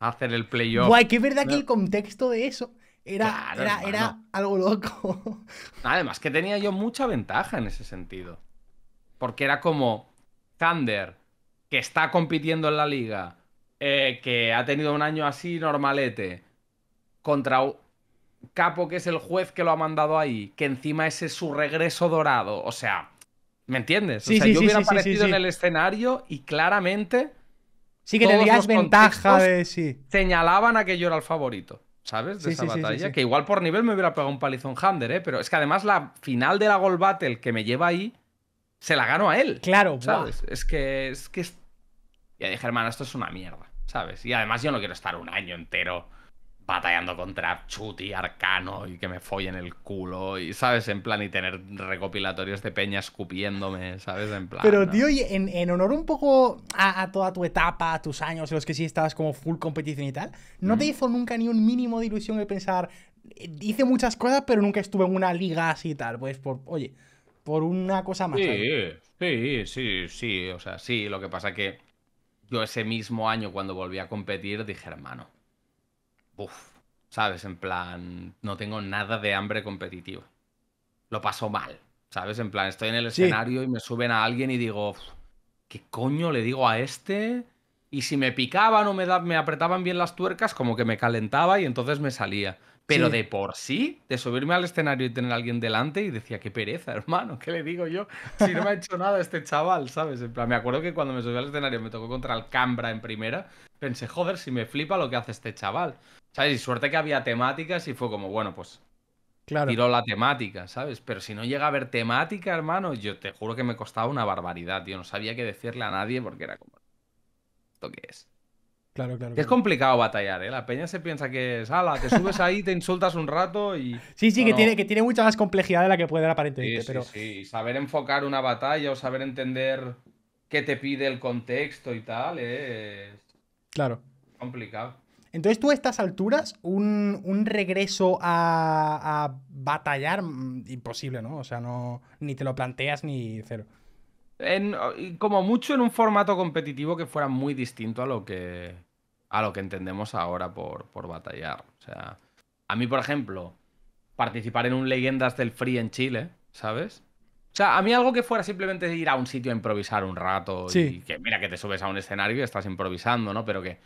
hacer el playoff. Guay, que es verdad que el contexto de eso era, era, algo loco. Además, que tenía yo mucha ventaja en ese sentido. Porque era como Thunder, que está compitiendo en la liga, eh, que ha tenido un año así normalete, contra Capo, que es el juez que lo ha mandado ahí, que encima ese es su regreso dorado. O sea, ¿me entiendes? o sea, yo hubiera aparecido en el escenario y claramente Sí, que tenías ventaja Señalaban a que yo era el favorito, ¿sabes? De esa batalla. que igual por nivel me hubiera pegado un palizón Hunter, ¿eh? Pero es que además la final de la Gold Battle que me lleva ahí, se la ganó a él. Claro, ¿sabes? Es que es que. Ya dije, hermano, esto es una mierda, ¿sabes? Y además yo no quiero estar un año entero batallando contra Chuti, Arcano y que me follen el culo y, ¿sabes? En plan, y tener recopilatorios de peña escupiéndome, ¿sabes? En plan. Pero, tío, y en, honor un poco a, toda tu etapa, a tus años en los que sí estabas como full competición y tal, ¿no te hizo nunca ni un mínimo de ilusión el pensar, eh, hice muchas cosas, pero nunca estuve en una liga así y tal? Pues, por, oye, por una cosa más. Sí, sí, sí, sí, o sea, sí, lo que pasa que yo ese mismo año cuando volví a competir dije, hermano uff, ¿sabes? En plan, no tengo nada de hambre competitivo. Lo paso mal, ¿sabes? En plan, estoy en el escenario y me suben a alguien y digo, ¿qué coño le digo a este? Y si me picaban o me, me apretaban bien las tuercas, como que me calentaba y entonces me salía. Pero de por sí, de subirme al escenario y tener a alguien delante y decía, qué pereza, hermano, ¿qué le digo yo? Si no me ha hecho nada este chaval, ¿sabes? En plan, me acuerdo que cuando me subí al escenario me tocó contra el Cambra en primera, pensé, joder, si me flipa lo que hace este chaval. ¿Sabes? Y suerte que había temáticas y fue como, bueno, pues Claro. tiró la temática, ¿sabes? Pero si no llega a haber temática, hermano, yo te juro que me costaba una barbaridad, tío. No sabía qué decirle a nadie porque era como. ¿Esto qué es? Claro, claro. Es complicado batallar, ¿eh? La peña se piensa que es, ala, te subes ahí, te insultas un rato y. Sí, sí, que, Tiene, que tiene mucha más complejidad de la que puede dar aparentemente. Sí, pero... sí, sí. Saber enfocar una batalla o saber entender qué te pide el contexto y tal es. Claro. Complicado. Entonces tú a estas alturas, un, regreso a, batallar, mm, imposible, ¿no? O sea, no, ni te lo planteas ni cero. como mucho en un formato competitivo que fuera muy distinto a lo que, a lo que entendemos ahora por, por batallar. O sea, a mí, por ejemplo, participar en un Leyendas del Free en Chile, ¿sabes? O sea, a mí algo que fuera simplemente ir a un sitio a improvisar un rato y que mira que te subes a un escenario y estás improvisando, ¿no? Pero que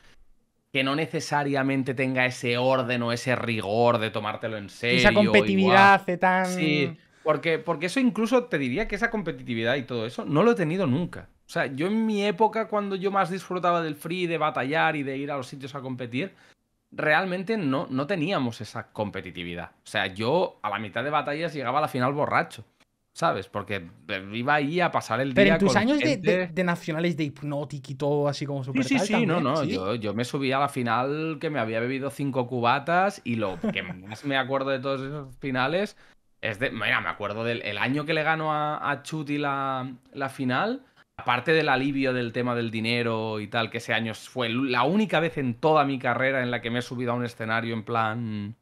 que no necesariamente tenga ese orden o ese rigor de tomártelo en serio. Esa competitividad hace Sí, porque, porque eso incluso te diría que esa competitividad y todo eso no lo he tenido nunca. O sea, yo en mi época, cuando yo más disfrutaba del free, de batallar y de ir a los sitios a competir, realmente no, no teníamos esa competitividad. O sea, yo a la mitad de batallas llegaba a la final borracho. ¿sabes? Porque eh, iba ahí a pasar el día. Pero en tus años de, nacionales de Hypnotic y todo así como super. Sí, sí, sí, no, no. Yo, me subí a la final que me había bebido cinco cubatas y lo que más me acuerdo de todos esos finales es de. Mira, me acuerdo del año que le ganó a, Chuti la, la final. Aparte del alivio del tema del dinero y tal, que ese año fue la única vez en toda mi carrera en la que me he subido a un escenario en plan.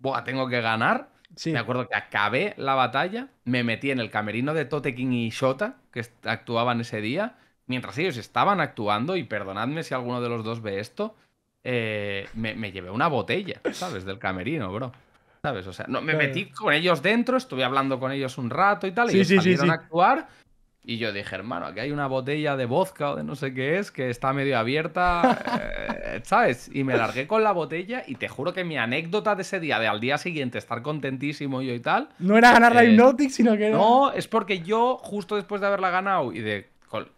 Buah, tengo que ganar me acuerdo que acabé la batalla, me metí en el camerino de Totekin y Shota, que actuaban ese día, mientras ellos estaban actuando, y perdonadme si alguno de los dos ve esto, eh, me, llevé una botella, ¿sabes? Del camerino, bro. ¿Sabes? O sea, no, me metí con ellos dentro, estuve hablando con ellos un rato y tal, y ellos a actuar y yo dije, hermano, aquí hay una botella de vodka o de no sé qué es que está medio abierta, eh, ¿sabes? Y me largué con la botella y te juro que mi anécdota de ese día, de al día siguiente estar contentísimo yo y tal... No era ganar la eh, Hypnotic, sino que... No, es porque yo justo después de haberla ganado y de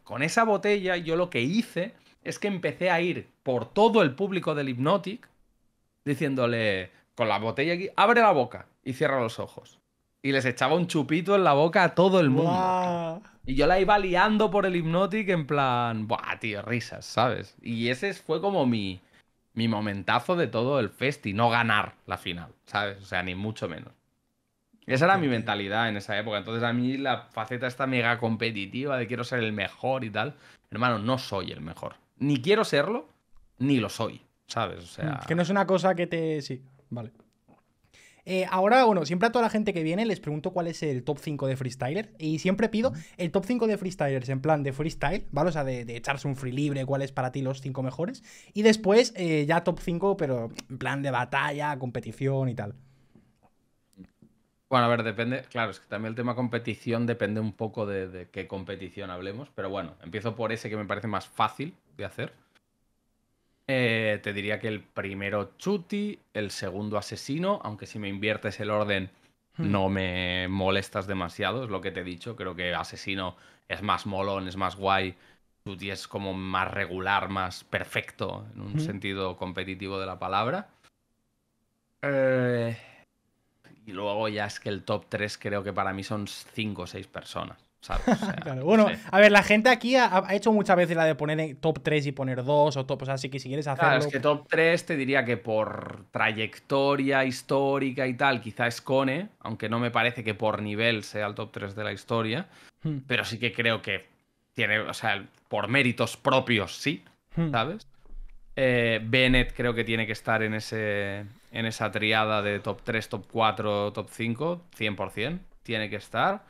con, esa botella yo lo que hice es que empecé a ir por todo el público del hipnotic diciéndole con la botella aquí, abre la boca y cierra los ojos. Y les echaba un chupito en la boca a todo el mundo. Y yo la iba liando por el hipnotic en plan, ¡buah, tío, risas, ¿sabes? Y ese fue como mi, mi momentazo de todo el festi, no ganar la final, ¿sabes? O sea, ni mucho menos. Esa era mi mentalidad en esa época. Entonces a mí la faceta esta mega competitiva de quiero ser el mejor y tal. Hermano, no soy el mejor. Ni quiero serlo, ni lo soy. ¿Sabes? O sea. Mm, que no es una cosa que te. Sí, vale. Eh, ahora, bueno, siempre a toda la gente que viene les pregunto cuál es el top 5 de freestyler y siempre pido el top 5 de freestylers en plan de freestyle, ¿vale? O sea, de, echarse un free libre, cuáles para ti los 5 mejores. Y después eh, ya top 5, pero en plan de batalla, competición y tal. Bueno, a ver, depende, claro, es que también el tema competición depende un poco de qué competición hablemos, pero bueno, empiezo por ese que me parece más fácil de hacer eh, te diría que el primero Chuti, el segundo Asesino, aunque si me inviertes el orden hmm. no me molestas demasiado, es lo que te he dicho. Creo que Asesino es más molón, es más guay. Chuti es como más regular, más perfecto, en un hmm. sentido competitivo de la palabra. Eh. y luego ya es que el top 3 creo que para mí son 5 o 6 personas. Bueno, a ver, la gente aquí ha, hecho muchas veces la de poner top 3 y poner 2 o top, o sea, así que si quieres hacerlo... Claro, es que top 3 te diría que por trayectoria histórica y tal, quizá es Cone, aunque no me parece que por nivel sea el top 3 de la historia, hmm. pero sí que creo que tiene, o sea, por méritos propios, sí, hmm. ¿sabes? Eh, Bennett creo que tiene que estar en, ese, en esa triada de top 3, top 4, top 5, 100%, tiene que estar.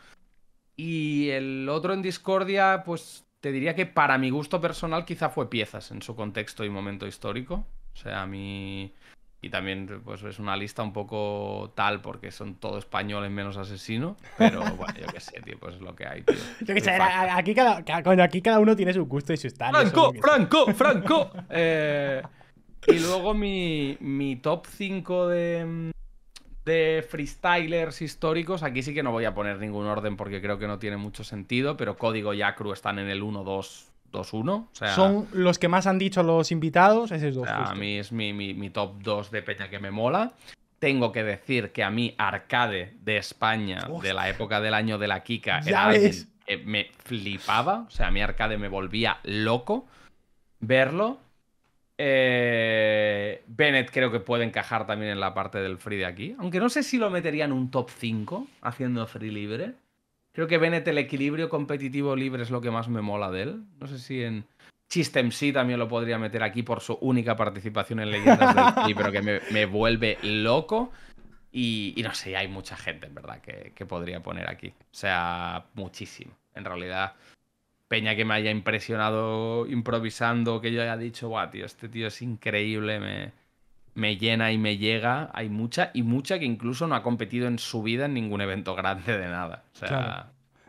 Y el otro en Discordia, pues te diría que para mi gusto personal quizá fue piezas en su contexto y momento histórico. O sea, a mí... Y también pues es una lista un poco tal porque son todo españoles menos asesino. Pero bueno, yo qué sé, tío, pues es lo que hay, tío. Yo qué sé, aquí cada, aquí cada uno tiene su gusto y su estado. ¡Franco! ¡Franco! ¡Franco! Eh, y luego mi, mi top 5 de, mm, de freestylers históricos, aquí sí que no voy a poner ningún orden porque creo que no tiene mucho sentido, pero Código y Acru están en el 1, 2, 2, 1. Son los que más han dicho los invitados, esos dos. a mí es mi, top 2 de peña que me mola. Tengo que decir que a mí Arcade de España, de la época del año de la Kika, era me flipaba. O sea, a mí Arcade me volvía loco verlo. Eh, Bennett creo que puede encajar también en la parte del free de aquí. Aunque no sé si lo metería en un top 5 haciendo free libre. Creo que Bennett el equilibrio competitivo libre es lo que más me mola de él. No sé si en System C también lo podría meter aquí por su única participación en Leyendas del free, pero que me, vuelve loco. Y, no sé, hay mucha gente, en verdad, que, que podría poner aquí. O sea, muchísimo. En realidad, peña que me haya impresionado improvisando, que yo haya dicho, guau, tío, este tío es increíble, me, llena y me llega. Hay mucha, y mucha que incluso no ha competido en su vida en ningún evento grande de nada. O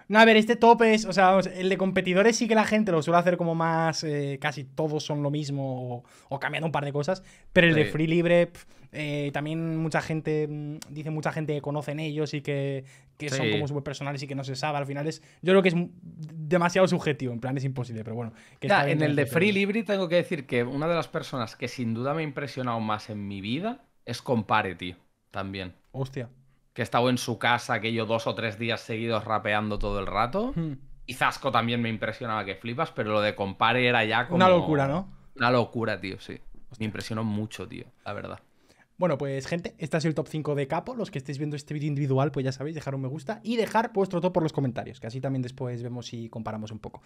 No, a ver, este top es, o sea, el de competidores sí que la gente lo suele hacer como más, eh, casi todos son lo mismo o, cambiando un par de cosas, pero el de Free Libre, eh, también mucha gente, mm, dice mucha gente que conocen ellos y que, que son como súper personales y que no se sabe, al final es, yo creo que es demasiado subjetivo, en plan es imposible, pero bueno. Que en el de Free Libri tengo que decir que una de las personas que sin duda me ha impresionado más en mi vida es tío, también. Hostia. Que he estado en su casa, aquello dos o tres días seguidos rapeando todo el rato. Hmm. Y Zasco también me impresionaba que flipas, pero lo de Compare era ya como. Una locura, ¿no? Una locura, tío, sí. Me impresionó mucho, tío, la verdad. Bueno, pues gente, este es el top 5 de Capo. Los que estéis viendo este vídeo individual, pues ya sabéis, dejar un me gusta y dejar vuestro top por los comentarios, que así también después vemos si comparamos un poco.